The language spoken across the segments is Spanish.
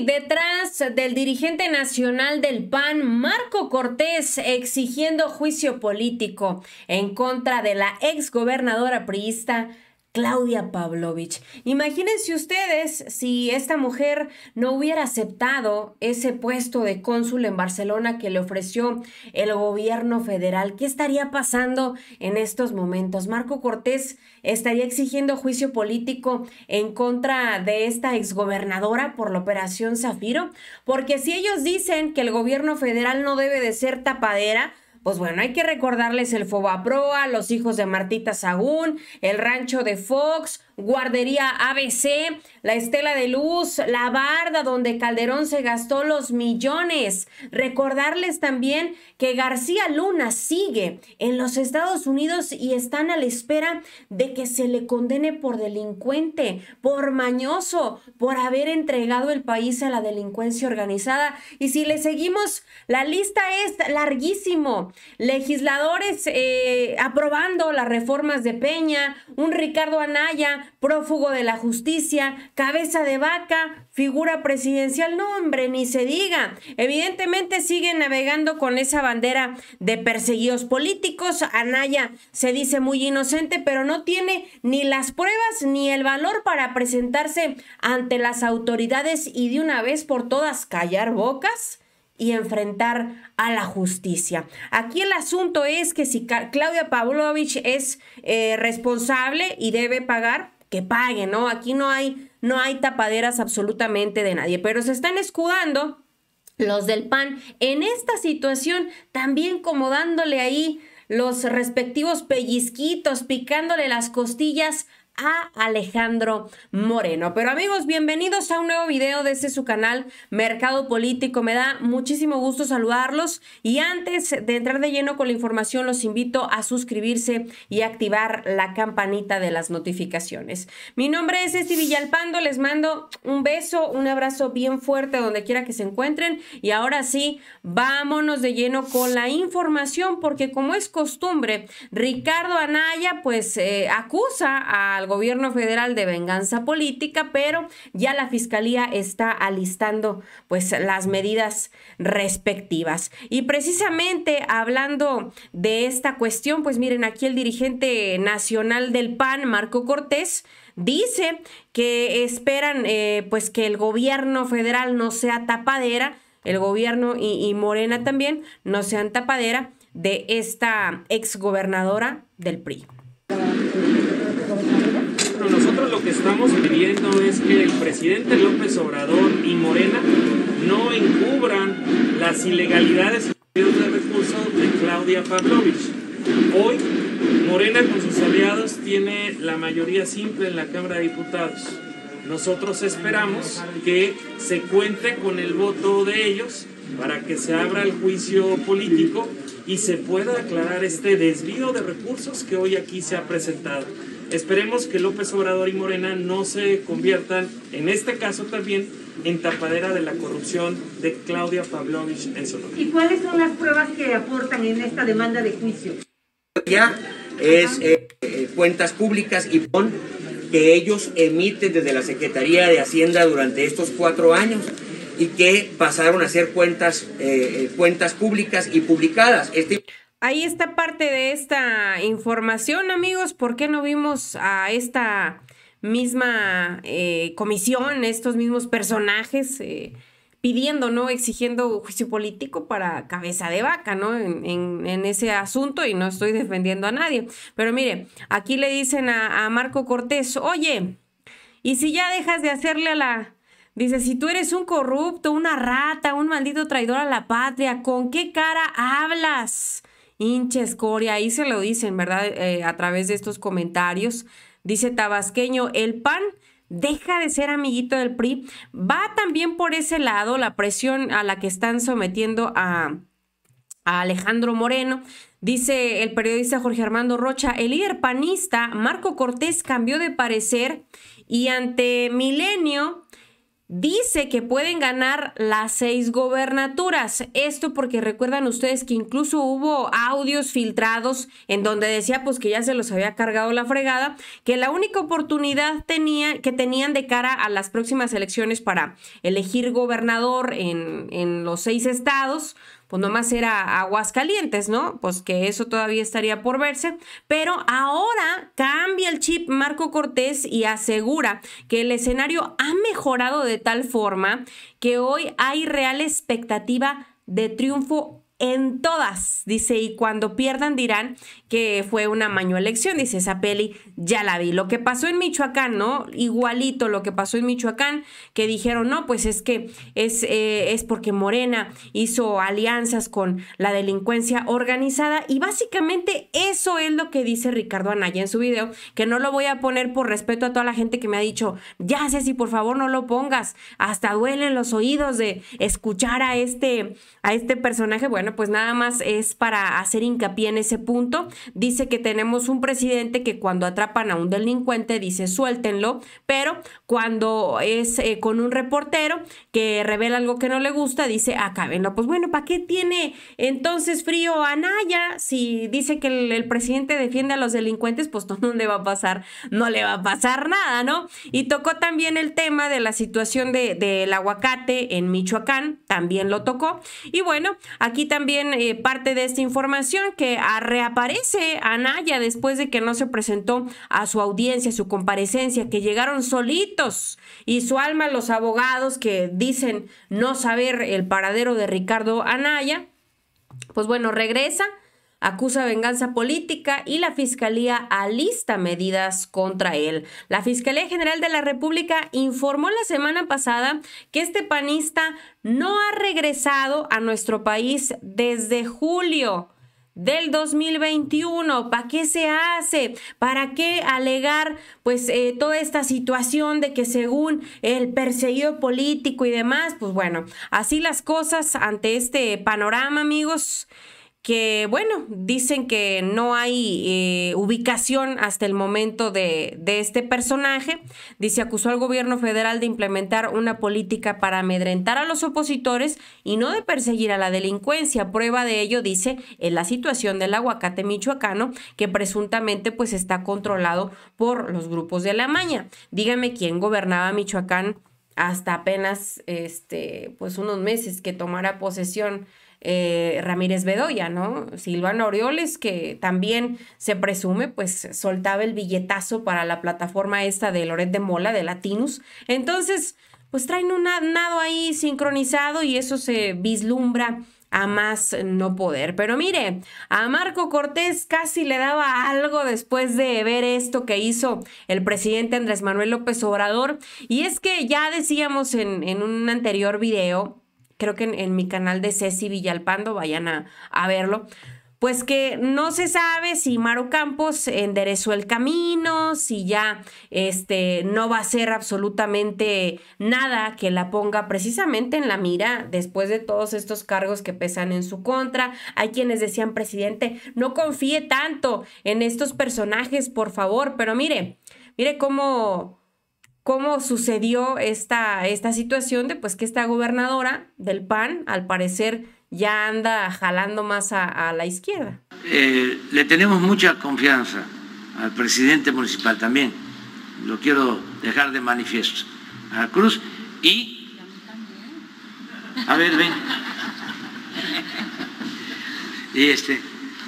detrás del dirigente nacional del PAN, Marco Cortés, exigiendo juicio político en contra de la exgobernadora priista Claudia Pavlovich. Imagínense ustedes si esta mujer no hubiera aceptado ese puesto de cónsul en Barcelona que le ofreció el gobierno federal. ¿Qué estaría pasando en estos momentos? Marco Cortés estaría exigiendo juicio político en contra de esta exgobernadora por la operación Zafiro, porque si ellos dicen que el gobierno federal no debe de ser tapadera, pues bueno, hay que recordarles el proa los hijos de Martita Sagún, el rancho de Fox, guardería ABC, la estela de luz, la barda donde Calderón se gastó los millones. Recordarles también que García Luna sigue en los Estados Unidos y están a la espera de que se le condene por delincuente, por mañoso, por haber entregado el país a la delincuencia organizada. Y si le seguimos, la lista es larguísimo legisladores eh, aprobando las reformas de Peña, un Ricardo Anaya, prófugo de la justicia, cabeza de vaca, figura presidencial, no hombre, ni se diga. Evidentemente siguen navegando con esa bandera de perseguidos políticos. Anaya se dice muy inocente, pero no tiene ni las pruebas ni el valor para presentarse ante las autoridades y de una vez por todas callar bocas y enfrentar a la justicia. Aquí el asunto es que si Claudia Pavlovich es eh, responsable y debe pagar, que pague, ¿no? Aquí no hay, no hay tapaderas absolutamente de nadie, pero se están escudando los del PAN en esta situación también como dándole ahí los respectivos pellizquitos, picándole las costillas a Alejandro Moreno. Pero amigos, bienvenidos a un nuevo video desde este su canal Mercado Político. Me da muchísimo gusto saludarlos y antes de entrar de lleno con la información, los invito a suscribirse y activar la campanita de las notificaciones. Mi nombre es Esti Villalpando, les mando un beso, un abrazo bien fuerte donde quiera que se encuentren y ahora sí, vámonos de lleno con la información porque como es costumbre, Ricardo Anaya pues eh, acusa a gobierno federal de venganza política, pero ya la fiscalía está alistando pues las medidas respectivas. Y precisamente hablando de esta cuestión, pues miren, aquí el dirigente nacional del PAN, Marco Cortés, dice que esperan eh, pues que el gobierno federal no sea tapadera, el gobierno y, y Morena también no sean tapadera de esta exgobernadora del PRI. estamos pidiendo es que el presidente López Obrador y Morena no encubran las ilegalidades de recursos de Claudia Pavlovich. Hoy, Morena con sus aliados tiene la mayoría simple en la Cámara de Diputados. Nosotros esperamos que se cuente con el voto de ellos para que se abra el juicio político y se pueda aclarar este desvío de recursos que hoy aquí se ha presentado. Esperemos que López Obrador y Morena no se conviertan, en este caso también, en tapadera de la corrupción de Claudia Pavlovich en Sonora. ¿Y cuáles son las pruebas que aportan en esta demanda de juicio? Ya es eh, eh, cuentas públicas y PON que ellos emiten desde la Secretaría de Hacienda durante estos cuatro años y que pasaron a ser cuentas, eh, cuentas públicas y publicadas. Este ahí está parte de esta información, amigos. ¿Por qué no vimos a esta misma eh, comisión, estos mismos personajes eh, pidiendo, ¿no? Exigiendo juicio político para cabeza de vaca, ¿no? En, ese asunto y no estoy defendiendo a nadie. Pero mire, aquí le dicen a, a Marco Cortés, oye, ¿y si ya dejas de hacerle a la... Dice, si tú eres un corrupto, una rata, un maldito traidor a la patria, ¿con qué cara hablas? Hinche escoria, ahí se lo dicen, ¿verdad? Eh, a través de estos comentarios. Dice Tabasqueño, el PAN deja de ser amiguito del PRI. Va también por ese lado la presión a la que están sometiendo a, a Alejandro Moreno. Dice el periodista Jorge Armando Rocha, el líder panista Marco Cortés cambió de parecer y ante Milenio dice que pueden ganar las seis gobernaturas. Esto porque recuerdan ustedes que incluso hubo audios filtrados en donde decía pues que ya se los había cargado la fregada, que la única oportunidad tenía, que tenían de cara a las próximas elecciones para elegir gobernador en, en los seis estados pues nomás era aguas calientes, ¿no? Pues que eso todavía estaría por verse. Pero ahora cambia el chip Marco Cortés y asegura que el escenario ha mejorado de tal forma que hoy hay real expectativa de triunfo en todas, dice, y cuando pierdan dirán que fue una maño elección, dice esa peli, ya la vi. Lo que pasó en Michoacán, ¿no? Igualito lo que pasó en Michoacán, que dijeron, no, pues es que es, eh, es porque Morena hizo alianzas con la delincuencia organizada y básicamente eso es lo que dice Ricardo Anaya en su video, que no lo voy a poner por respeto a toda la gente que me ha dicho, ya sé si por favor no lo pongas, hasta duelen los oídos de escuchar a este, a este personaje, bueno, bueno, pues nada más es para hacer hincapié en ese punto. Dice que tenemos un presidente que cuando atrapan a un delincuente dice suéltenlo, pero cuando es eh, con un reportero que revela algo que no le gusta, dice acábenlo. Pues bueno, ¿para qué tiene entonces frío Anaya? Si dice que el, presidente defiende a los delincuentes, pues no le va a pasar, no le va a pasar nada, ¿no? Y tocó también el tema de la situación del de, aguacate en Michoacán, también lo tocó. Y bueno, aquí también también eh, parte de esta información que ah, reaparece Anaya después de que no se presentó a su audiencia, su comparecencia, que llegaron solitos y su alma los abogados que dicen no saber el paradero de Ricardo Anaya. Pues bueno, regresa acusa venganza política y la Fiscalía alista medidas contra él. La Fiscalía General de la República informó la semana pasada que este panista no ha regresado a nuestro país desde julio del 2021. ¿Para qué se hace? ¿Para qué alegar pues eh, toda esta situación de que según el perseguido político y demás? Pues bueno, así las cosas ante este panorama, amigos que bueno, dicen que no hay eh, ubicación hasta el momento de, este personaje. Dice, acusó al gobierno federal de implementar una política para amedrentar a los opositores y no de perseguir a la delincuencia. Prueba de ello, dice, es la situación del aguacate michoacano, que presuntamente pues está controlado por los grupos de la maña. Dígame quién gobernaba Michoacán hasta apenas este, pues unos meses que tomara posesión eh, Ramírez Bedoya, ¿no? Silvano Orioles, que también se presume, pues soltaba el billetazo para la plataforma esta de Loret de Mola, de Latinus. Entonces, pues traen un nado ahí sincronizado y eso se vislumbra a más no poder. Pero mire, a Marco Cortés casi le daba algo después de ver esto que hizo el presidente Andrés Manuel López Obrador. Y es que ya decíamos en, en un anterior video creo que en, mi canal de Ceci Villalpando, vayan a, verlo, pues que no se sabe si Maro Campos enderezó el camino, si ya este, no va a ser absolutamente nada que la ponga precisamente en la mira después de todos estos cargos que pesan en su contra. Hay quienes decían, presidente, no confíe tanto en estos personajes, por favor, pero mire, mire cómo cómo sucedió esta, esta situación de pues que esta gobernadora del PAN, al parecer, ya anda jalando más a, la izquierda. Eh, le tenemos mucha confianza al presidente municipal también, lo quiero dejar de manifiesto, a Cruz, y... A ver, ven. Y este,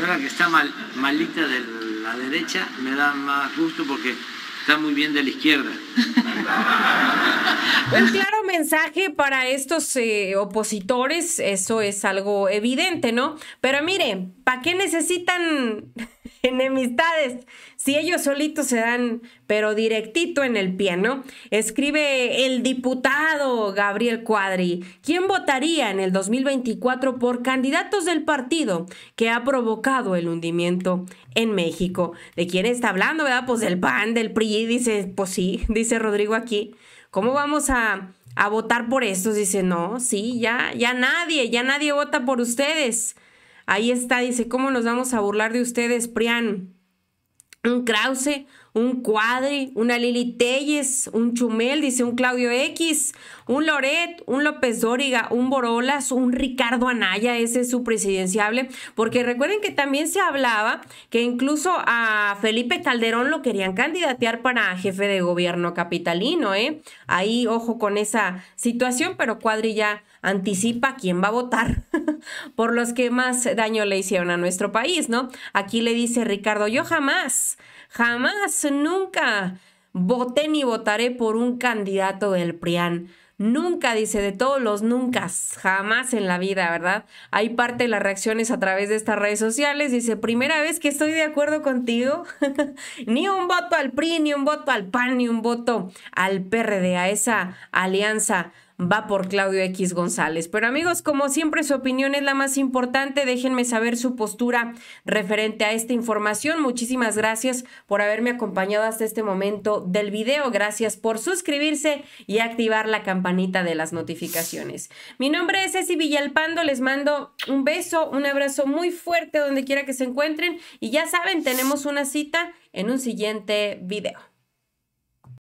ahora que está mal, malita de la derecha, me da más gusto porque está muy bien de la izquierda. Pues mensaje para estos eh, opositores, eso es algo evidente, ¿no? Pero mire, ¿para qué necesitan enemistades si ellos solitos se dan, pero directito en el pie, ¿no? Escribe el diputado Gabriel Cuadri, ¿quién votaría en el 2024 por candidatos del partido que ha provocado el hundimiento en México? ¿De quién está hablando, verdad? Pues del PAN, del PRI, dice, pues sí, dice Rodrigo aquí. ¿Cómo vamos a a votar por estos. Dice, no, sí, ya, ya nadie, ya nadie vota por ustedes. Ahí está, dice, ¿cómo nos vamos a burlar de ustedes, Prian? Un Krause, un Cuadri, una Lili Telles, un Chumel, dice un Claudio X, un Loret, un López Dóriga, un Borolas, un Ricardo Anaya, ese es su presidenciable, porque recuerden que también se hablaba que incluso a Felipe Calderón lo querían candidatear para jefe de gobierno capitalino, ¿eh? Ahí ojo con esa situación, pero Cuadri ya anticipa quién va a votar por los que más daño le hicieron a nuestro país, ¿no? Aquí le dice Ricardo, yo jamás, jamás nunca voté ni votaré por un candidato del PRIAN. Nunca, dice, de todos los nunca, jamás en la vida, ¿verdad? Hay parte de las reacciones a través de estas redes sociales. Dice, primera vez que estoy de acuerdo contigo. ni un voto al PRI, ni un voto al PAN, ni un voto al PRD, a esa alianza va por Claudio X González. Pero amigos, como siempre su opinión es la más importante. Déjenme saber su postura referente a esta información. Muchísimas gracias por haberme acompañado hasta este momento del video. Gracias por suscribirse y activar la campanita de las notificaciones. Mi nombre es Ceci Villalpando. Les mando un beso, un abrazo muy fuerte donde quiera que se encuentren. Y ya saben, tenemos una cita en un siguiente video.